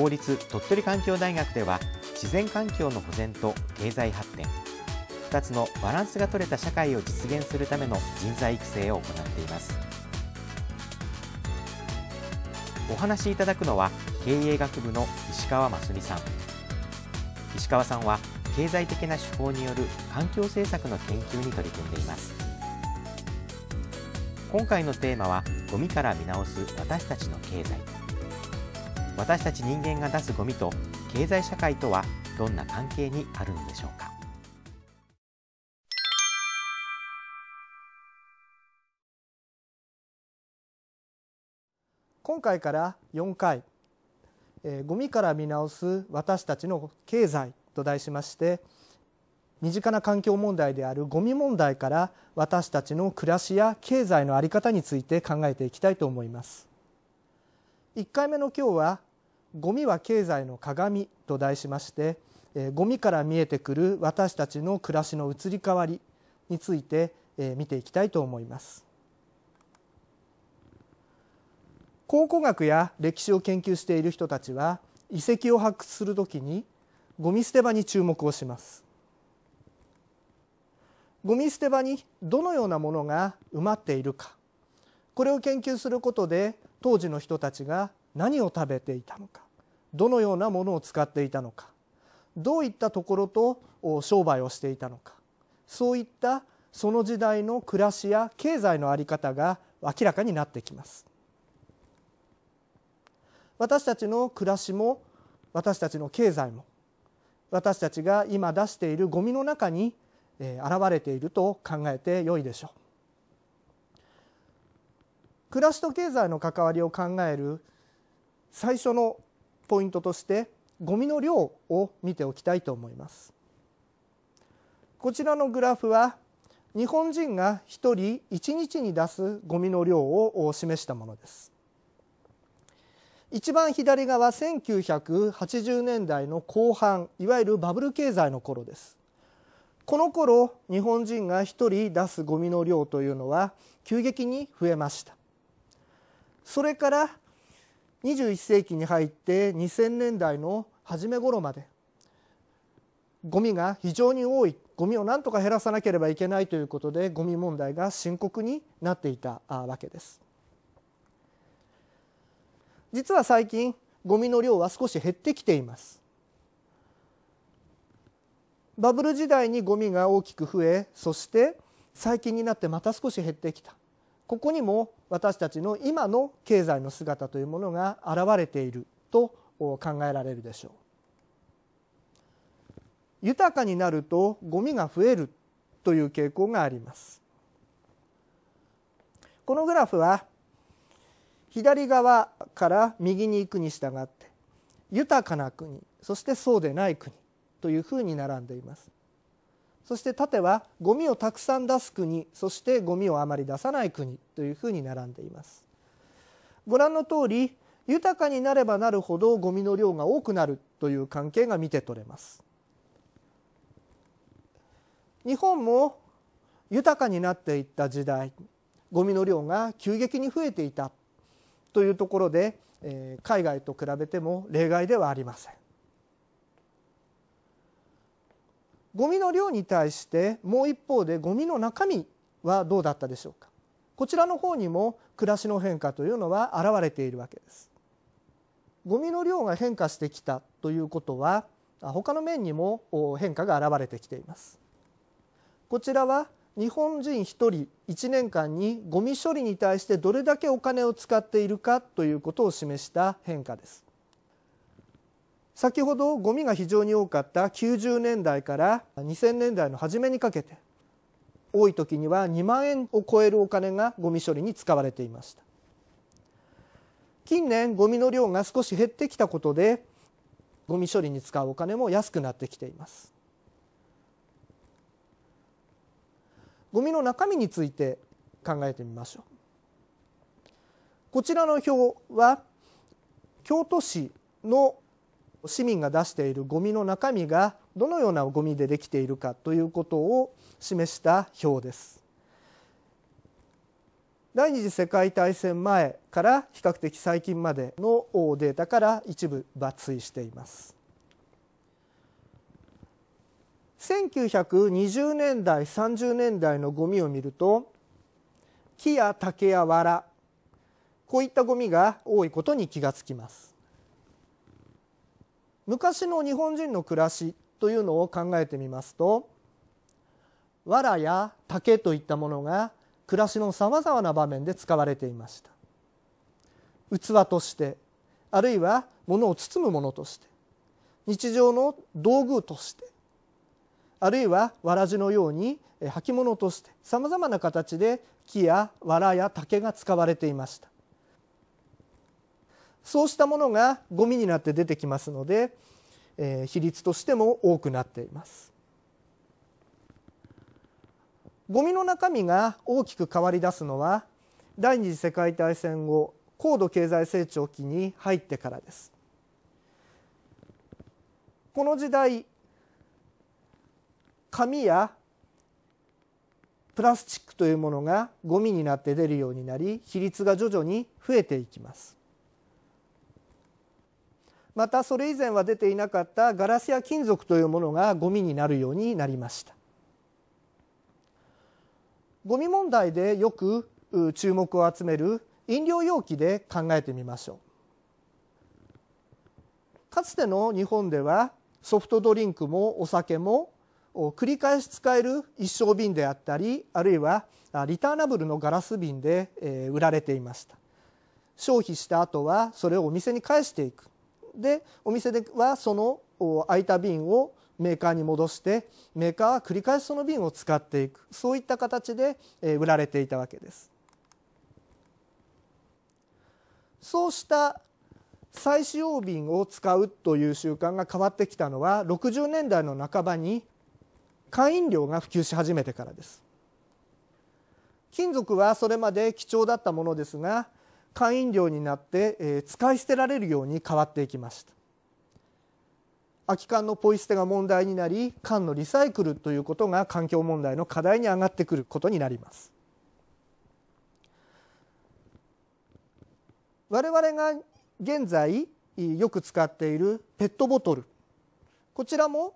公立鳥取環境大学では自然環境の保全と経済発展2つのバランスが取れた社会を実現するための人材育成を行っていますお話しいただくのは経営学部の石川真澄さん石川さんは経済的な手法による環境政策の研究に取り組んでいます今回のテーマはゴミから見直す私たちの経済私たち人間が出すゴミと経済社会とはどんな関係にあるのでしょうか今回から4回「えー、ゴミから見直す私たちの経済」と題しまして身近な環境問題であるゴミ問題から私たちの暮らしや経済の在り方について考えていきたいと思います。1回目の今日はゴミは経済の鏡と題しまして、えゴミから見えてくる私たちの暮らしの移り変わりについて、え見ていきたいと思います考古学や歴史を研究している人たちは遺跡を発掘するときにゴミ捨て場に注目をしますゴミ捨て場にどのようなものが埋まっているかこれを研究することで当時の人たちが何を食べていたのかどのようなものを使っていたのかどういったところと商売をしていたのかそういったその時代の暮らしや経済の在り方が明らかになってきます私たちの暮らしも私たちの経済も私たちが今出しているゴミの中に現れていると考えてよいでしょう暮らしと経済の関わりを考える最初のポイントとしてゴミの量を見ておきたいと思いますこちらのグラフは日本人が1人1日に出すゴミの量を示したものです一番左側1980年代の後半いわゆるバブル経済の頃ですこの頃日本人が1人出すゴミの量というのは急激に増えましたそれから21世紀に入って2000年代の初め頃までゴミが非常に多いゴミをなんとか減らさなければいけないということでゴミ問題が深刻になっていたわけです。実は最近ゴミの量は少し減ってきています。バブル時代にゴミが大きく増えそして最近になってまた少し減ってきたここにも私たちの今の経済の姿というものが現れていると考えられるでしょう豊かになるとゴミが増えるという傾向がありますこのグラフは左側から右に行くに従って豊かな国そしてそうでない国というふうに並んでいますそして縦はゴミをたくさん出す国そしてゴミをあまり出さない国というふうに並んでいますご覧の通り豊かになればなるほどゴミの量が多くなるという関係が見て取れます日本も豊かになっていった時代ゴミの量が急激に増えていたというところで海外と比べても例外ではありませんゴミの量に対してもう一方でゴミの中身はどうだったでしょうかこちらの方にも暮らしの変化というのは現れているわけですゴミの量が変化してきたということは他の面にも変化が現れてきていますこちらは日本人1人1年間にゴミ処理に対してどれだけお金を使っているかということを示した変化です先ほどゴミが非常に多かった90年代から2000年代の初めにかけて多い時には2万円を超えるお金がゴミ処理に使われていました近年ゴミの量が少し減ってきたことでゴミ処理に使うお金も安くなってきていますゴミの中身について考えてみましょうこちらの表は京都市の市民が出しているゴミの中身がどのようなゴミでできているかということを示した表です。第二次世界大戦前から比較的最近までのデータから一部抜粋しています。1920年代30年代のゴミを見ると木や竹や藁こういったゴミが多いことに気がつきます。昔の日本人の暮らしというのを考えてみますと藁や竹といったものが暮らしのさまざまな場面で使われていました器としてあるいは物を包むものとして日常の道具としてあるいはわらじのように履物としてさまざまな形で木や藁や竹が使われていましたそうしたものがゴミになって出てきますので、えー、比率としても多くなっています。ゴミの中身が大きく変わり出すのは第二次世界大戦後高度経済成長期に入ってからです。この時代紙やプラスチックというものがゴミになって出るようになり比率が徐々に増えていきますまたそれ以前は出ていなかったガラスや金属というものがゴミになるようになりましたゴミ問題でよく注目を集める飲料容器で考えてみましょうかつての日本ではソフトドリンクもお酒も繰り返し使える一升瓶であったりあるいはリターナブルのガラス瓶で売られていました消費した後はそれをお店に返していくでお店ではその空いた瓶をメーカーに戻してメーカーは繰り返しその瓶を使っていくそういった形で売られていたわけです。そうした再使用瓶を使うという習慣が変わってきたのは60年代の半ばに会員料が普及し始めてからです金属はそれまで貴重だったものですが会員料になって、え使い捨てられるように変わっていきました空き缶のポイ捨てが問題になり缶のリサイクルということが環境問題の課題に上がってくることになります我々が現在よく使っているペットボトルこちらも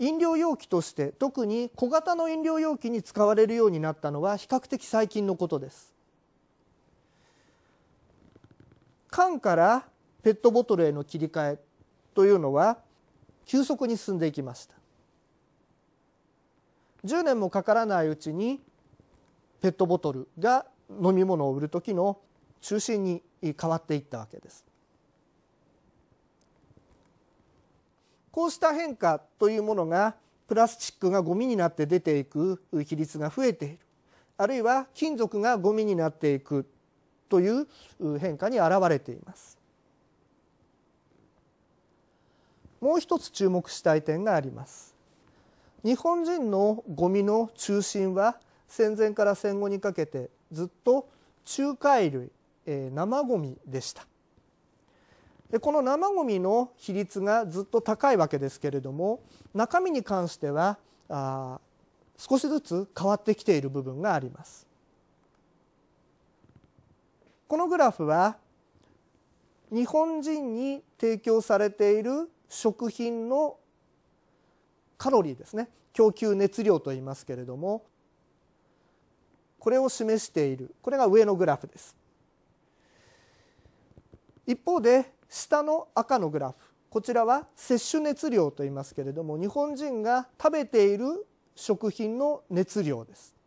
飲料容器として特に小型の飲料容器に使われるようになったのは比較的最近のことです缶からペットボトルへの切り替えというのは急速に進んでいきました10年もかからないうちにペットボトルが飲み物を売る時の中心に変わっていったわけですこうした変化というものがプラスチックがゴミになって出ていく比率が増えているあるいは金属がゴミになっていくという変化に表れています。もう一つ注目したい点があります。日本人のゴミの中心は戦前から戦後にかけてずっと中海類、えー、生ゴミでしたでこの生ゴミの比率がずっと高いわけですけれども中身に関してはあ少しずつ変わってきている部分がありますこのグラフは日本人に提供されている食品のカロリーですね供給熱量と言いますけれどもこれを示しているこれが上のグラフです一方で下の赤のグラフこちらは摂取熱量と言いますけれども日本人が食べている食品の熱量です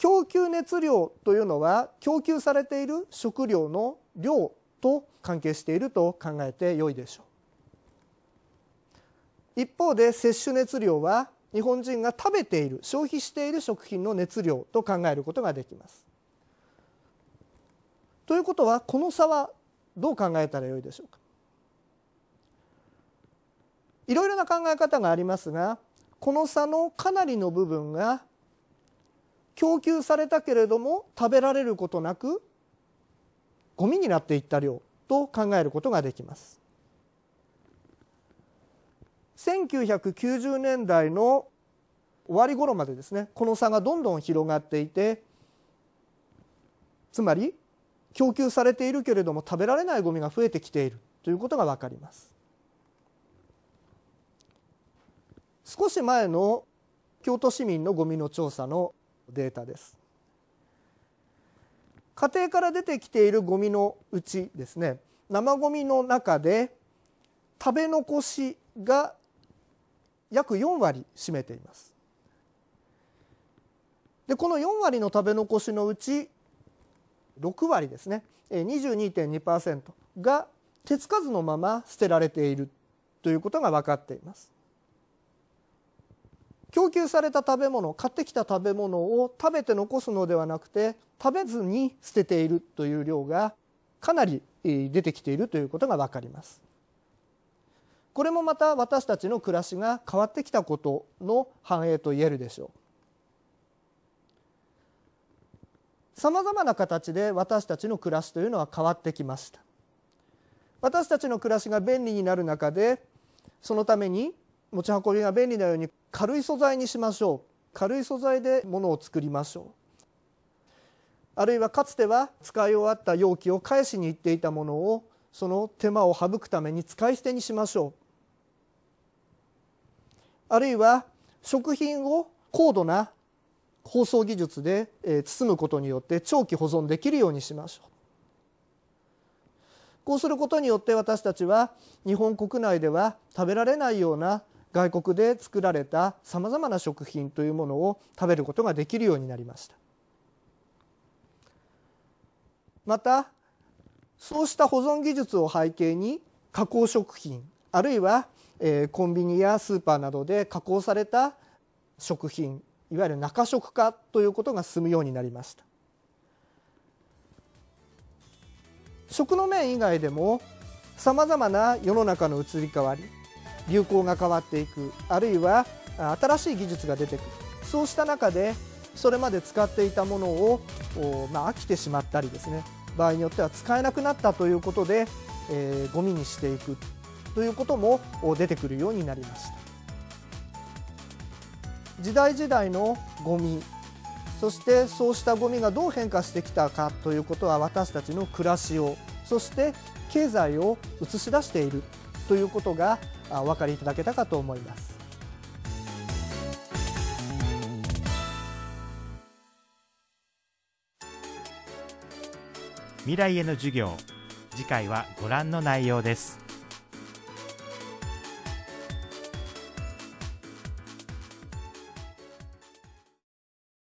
供給熱量というのは供給されている食料の量と関係していると考えてよいでしょう一方で摂取熱量は日本人が食べている消費している食品の熱量と考えることができますということはこの差はどう考えたらよいでしょうかいろいろな考え方がありますがこの差のかなりの部分が供給されたけれども食べられることなくゴミになっていった量と考えることができます1990年代の終わり頃までですねこの差がどんどん広がっていてつまり供給されているけれども食べられないゴミが増えてきているということがわかります少し前の京都市民のゴミの調査のデータです。家庭から出てきているゴミのうちですね生ゴミの中で食べ残しが約4割占めています。でこの4割の食べ残しのうち6割ですね22.2%が手つかずのまま捨てられているということが分かっています。供給された食べ物買ってきた食べ物を食べて残すのではなくて食べずに捨てているという量がかなり出てきているということが分かります。これもまた私たちの暮らしが変わってきたことの反映と言えるでしょう。さまざまな形で私たちの暮らしというのは変わってきました。私たちの暮らしが便利になる中でそのために持ち運びが便利なように軽い素材にしましょう軽い素材で物を作りましょうあるいはかつては使い終わった容器を返しに行っていたものをその手間を省くために使い捨てにしましょうあるいは食品を高度な包装技術で包むことによって長期保存できるようにしましょうこうすることによって私たちは日本国内では食べられないような外国で作られたさまざまな食品というものを食べることができるようになりましたまたそうした保存技術を背景に加工食品あるいはえコンビニやスーパーなどで加工された食品いわゆる中食化ということが進むようになりました食の面以外でもさまざまな世の中の移り変わり流行が変わっていくあるいは新しい技術が出てくるそうした中でそれまで使っていたものを、まあ、飽きてしまったりですね場合によっては使えなくなったということで、えー、ゴミにしていくということも出てくるようになりました時代時代のゴミそしてそうしたゴミがどう変化してきたかということは私たちの暮らしをそして経済を映し出しているということがお分かりいただけたかと思います。未来への授業次回はご覧の内容です。